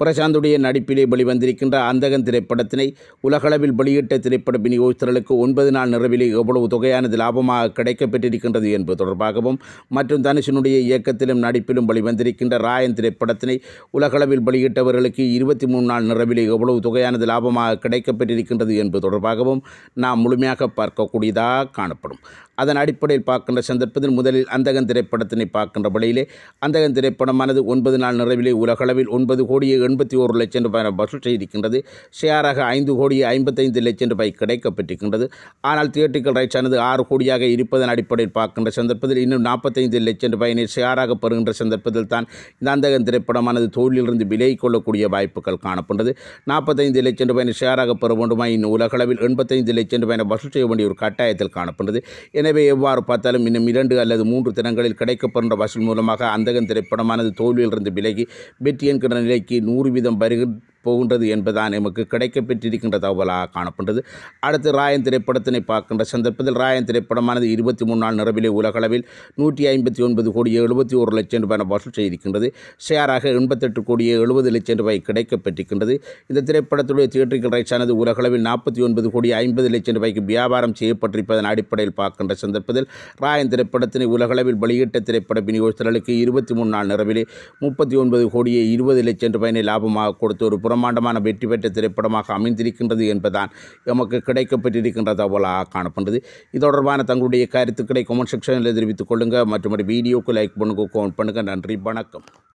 பிரசாந்துடைய நடிப்பிலே வெளிவந்திருக்கின்ற அந்தகன் திரைப்படத்தினை உலகளவில் வெளியிட்ட திரைப்பட விநியோகஸ்தர்களுக்கு ஒன்பது நாள் நிறைவிலே எவ்வளவு தொகையானது லாபமாக கிடைக்கப்பெற்றிருக்கின்றது என்பது தொடர்பாகவும் மற்றும் தனுஷனுடைய இயக்கத்திலும் நடிப்பிலும் வெளிவந்திருக்கின்ற ராயன் திரைப்படத்தினை உலகளவில் வெளியிட்டவர்களுக்கு இருபத்தி மூணு நாள் நிறைவிலே எவ்வளவு தொகையானது லாபமாக கிடைக்கப்பெற்றிருக்கின்றது என்பது தொடர்பாகவும் நாம் முழுமையாக பார்க்கக்கூடியதாக காணப்படும் அதன் அடிப்படையில் பார்க்கின்ற சந்தர்ப்பத்தில் முதலில் அந்தகன் திரைப்படத்தினை பார்க்கின்ற வழியிலே அந்தகன் திரைப்படமானது ஒன்பது நாள் நிறைவிலே உலகளவில் ஒன்பது கோடியே எண்பத்தி ஒரு லட்சம் ரூபாய் வசூல் செய்திருக்கின்றது ஷேராக ஐந்து கோடி ஐம்பத்தைந்து லட்சம் ரூபாய் கிடைக்கப்பட்டிருக்கின்றது ஆனால் தியேட்டிக்கல் ரைட்ஸ் ஆனது ஆறு கோடியாக இருப்பதன் அடிப்படையில் பார்க்கின்ற சந்தர்ப்பத்தில் இன்னும் நாற்பத்தைந்து லட்சம் ரூபாயினை ஷேராக பெறுகின்ற சந்தர்ப்பத்தில் தான் இந்த திரைப்படமானது தொழிலிருந்து விலகிக் கொள்ளக்கூடிய வாய்ப்புகள் காணப்படுகிறது நாற்பத்தைந்து லட்சம் ரூபாயினை ஷேராக பெற வேண்டுமா இன்னும் உலகளவில் எண்பத்தைந்து லட்சம் ரூபாயினை வசூல் செய்ய வேண்டிய ஒரு கட்டாயத்தில் காணப்படுகிறது எனவே எவ்வாறு பார்த்தாலும் இன்னும் இரண்டு அல்லது மூன்று தினங்களில் கிடைக்கப்படுகின்ற வசூல் மூலமாக அந்தகன் திரைப்படமானது தோல்வியிலிருந்து விலகி வெற்றி என்கிற நிலைக்கு நூறு வீதம் பருகு போகின்றது என்பதுதான் எமக்கு கிடைக்கப்பெற்றிருக்கின்ற தகவலாக காணப்படுகிறது அடுத்து ராயன் திரைப்படத்தினை பார்க்கின்ற சந்தர்ப்பத்தில் ராயன் திரைப்படமானது இருபத்தி மூணு நாள் நிறவிலே உலகளவில் நூற்றி ஐம்பத்தி ஒன்பது கோடியே எழுபத்தி ஒரு லட்சம் ரூபாய் வசூல் செய்திருக்கின்றது ஷேராக எண்பத்தெட்டு கோடியே எழுபது லட்சம் ரூபாய் கிடைக்கப்பெற்றிருக்கின்றது இந்த திரைப்படத்துடைய தியேட்டர்கள் ரைட்ஸானது உலகளவில் நாற்பத்தி ஒன்பது கோடி ஐம்பது லட்சம் ரூபாய்க்கு வியாபாரம் செய்யப்பட்டிருப்பதன் அடிப்படையில் பார்க்கின்ற சந்தர்ப்பத்தில் ராயன் திரைப்படத்தினை உலகளவில் வெளியிட்ட திரைப்பட விநியோகஸ்தர்களுக்கு இருபத்தி மூணு நாள் நிறவிலே முப்பத்தி ஒன்பது கோடியே இருபது லட்சம் ரூபாயினை லாபமாக கொடுத்த ஒரு புறம் பிரம்மாண்டமான வெற்றி பெற்ற திரைப்படமாக அமைந்திருக்கின்றது என்பதுதான் எமக்கு கிடைக்கப்பட்டிருக்கின்ற தகவலாக காணப்படுகிறது இது தொடர்பான தங்களுடைய கருத்துக்களை கொமெண்ட் செக்ஷனில் தெரிவித்துக் கொள்ளுங்கள் மற்றும் வீடியோக்கு லைக் பண்ணுங்க கமெண்ட் பண்ணுங்கள் நன்றி வணக்கம்